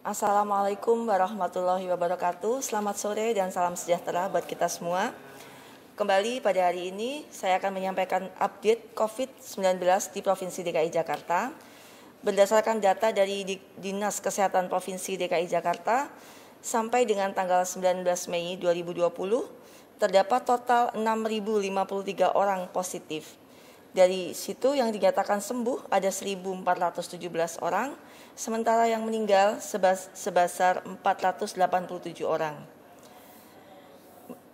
Assalamualaikum warahmatullahi wabarakatuh. Selamat sore dan salam sejahtera buat kita semua. Kembali pada hari ini saya akan menyampaikan update COVID-19 di Provinsi DKI Jakarta. Berdasarkan data dari Dinas Kesehatan Provinsi DKI Jakarta, sampai dengan tanggal 19 Mei 2020, terdapat total 6.053 orang positif dari situ yang dinyatakan sembuh ada 1.417 orang, sementara yang meninggal sebesar 487 orang.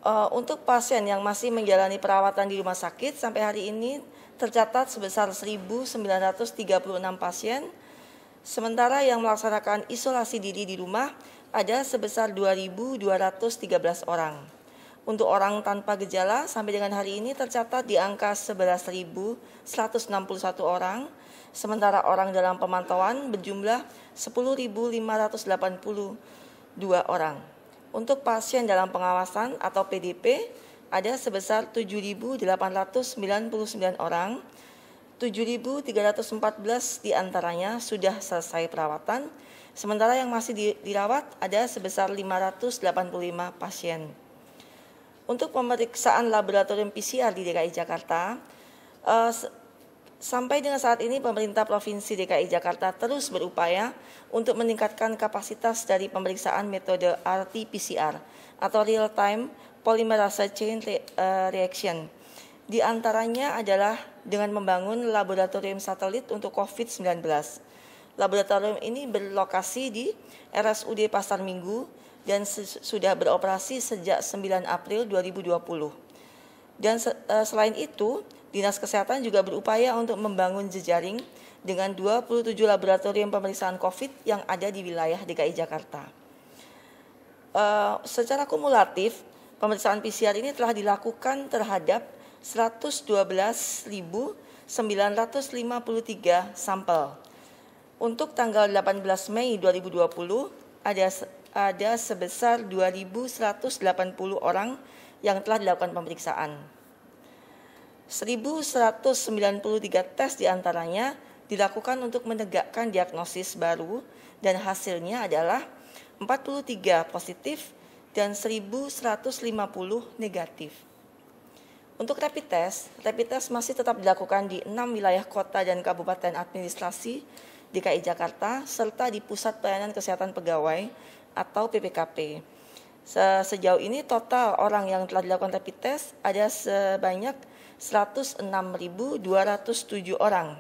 Eh, untuk pasien yang masih menjalani perawatan di rumah sakit sampai hari ini tercatat sebesar 1.936 pasien, sementara yang melaksanakan isolasi diri di rumah ada sebesar 2.213 orang untuk orang tanpa gejala sampai dengan hari ini tercatat di angka 11.161 orang, sementara orang dalam pemantauan berjumlah 10.582 orang. Untuk pasien dalam pengawasan atau PDP ada sebesar 7.899 orang, 7.314 diantaranya sudah selesai perawatan, sementara yang masih dirawat ada sebesar 585 pasien. Untuk pemeriksaan laboratorium PCR di DKI Jakarta, uh, Sampai dengan saat ini pemerintah Provinsi DKI Jakarta terus berupaya untuk meningkatkan kapasitas dari pemeriksaan metode RT-PCR atau Real Time Polymerase Chain eh, Reaction. Di antaranya adalah dengan membangun laboratorium satelit untuk COVID-19. Laboratorium ini berlokasi di RSUD Pasar Minggu, dan sudah beroperasi sejak 9 April 2020. Dan eh, selain itu, Dinas Kesehatan juga berupaya untuk membangun jejaring dengan 27 laboratorium pemeriksaan COVID yang ada di wilayah DKI Jakarta. Eh, secara kumulatif, pemeriksaan PCR ini telah dilakukan terhadap 112.953 sampel. Untuk tanggal 18 Mei 2020 ada ada sebesar 2.180 orang yang telah dilakukan pemeriksaan. 1.193 tes diantaranya dilakukan untuk menegakkan diagnosis baru dan hasilnya adalah 43 positif dan 1.150 negatif. Untuk rapid test, rapid test masih tetap dilakukan di enam wilayah kota dan kabupaten administrasi DKI Jakarta serta di Pusat Pelayanan Kesehatan Pegawai atau PPKP. Se Sejauh ini total orang yang telah dilakukan rapid test ada sebanyak 106.207 orang.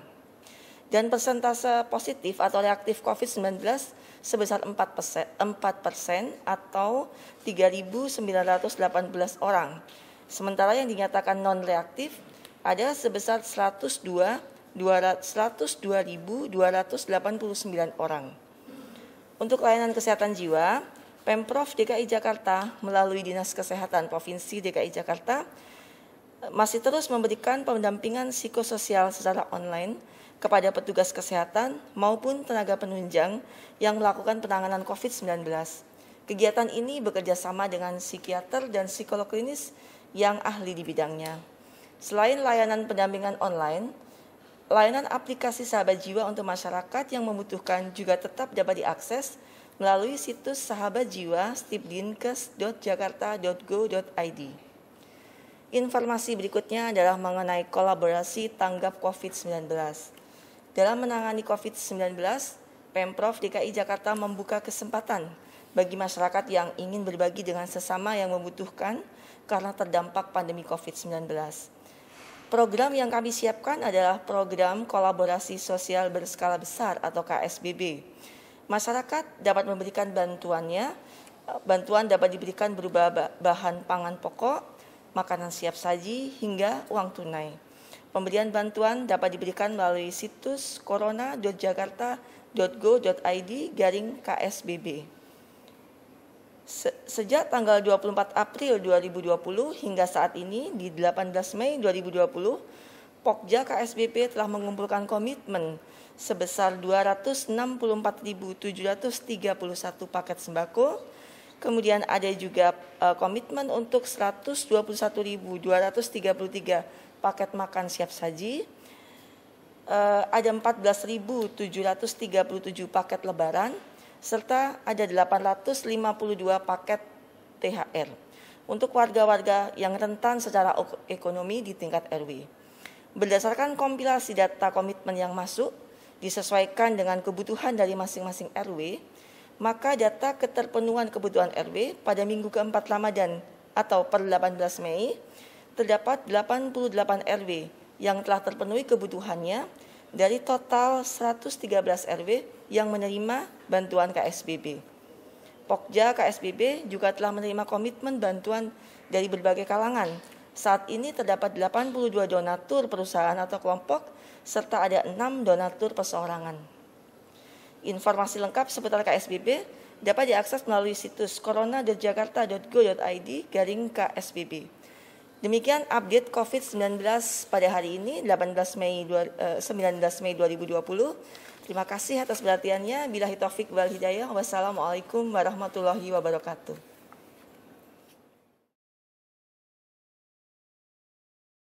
Dan persentase positif atau reaktif COVID-19 sebesar 4 persen, atau 3.918 orang. Sementara yang dinyatakan non-reaktif ada sebesar 102 102.289 orang. Untuk layanan kesehatan jiwa, Pemprov DKI Jakarta melalui Dinas Kesehatan Provinsi DKI Jakarta eh, masih terus memberikan pendampingan psikososial secara online kepada petugas kesehatan maupun tenaga penunjang yang melakukan penanganan COVID-19. Kegiatan ini bekerja sama dengan psikiater dan psikolog klinis yang ahli di bidangnya. Selain layanan pendampingan online, Layanan aplikasi Sahabat Jiwa untuk masyarakat yang membutuhkan juga tetap dapat diakses melalui situs Sahabat Jiwa stipdinkes.jakarta.go.id. Informasi berikutnya adalah mengenai kolaborasi tanggap COVID-19. Dalam menangani COVID-19, Pemprov DKI Jakarta membuka kesempatan bagi masyarakat yang ingin berbagi dengan sesama yang membutuhkan karena terdampak pandemi COVID-19. Program yang kami siapkan adalah program kolaborasi sosial berskala besar atau KSBB. Masyarakat dapat memberikan bantuannya. Eh, bantuan dapat diberikan berupa bahan pangan pokok, makanan siap saji, hingga uang tunai. Pemberian bantuan dapat diberikan melalui situs corona.jakarta.go.id garing KSBB sejak tanggal 24 April 2020 hingga saat ini di 18 Mei 2020, Pokja KSBP telah mengumpulkan komitmen sebesar 264.731 paket sembako. Kemudian ada juga eh, komitmen untuk 121.233 paket makan siap saji. Eh, ada 14.737 paket lebaran serta ada 852 paket THR untuk warga-warga yang rentan secara ekonomi di tingkat RW. Berdasarkan kompilasi data komitmen yang masuk, disesuaikan dengan kebutuhan dari masing-masing RW, maka data keterpenuhan kebutuhan RW pada minggu keempat Ramadan atau per 18 Mei terdapat 88 RW yang telah terpenuhi kebutuhannya dari total 113 RW yang menerima bantuan KSBB. Pokja KSBB juga telah menerima komitmen bantuan dari berbagai kalangan. Saat ini terdapat 82 donatur perusahaan atau kelompok serta ada 6 donatur perseorangan. Informasi lengkap seputar KSBB dapat diakses melalui situs corona.jakarta.go.id garing KSBB. Demikian update COVID-19 pada hari ini 18 Mei 19 eh, Mei 2020. Terima kasih atas perhatiannya. Bila hitafik wal hidayah. Wassalamualaikum warahmatullahi wabarakatuh.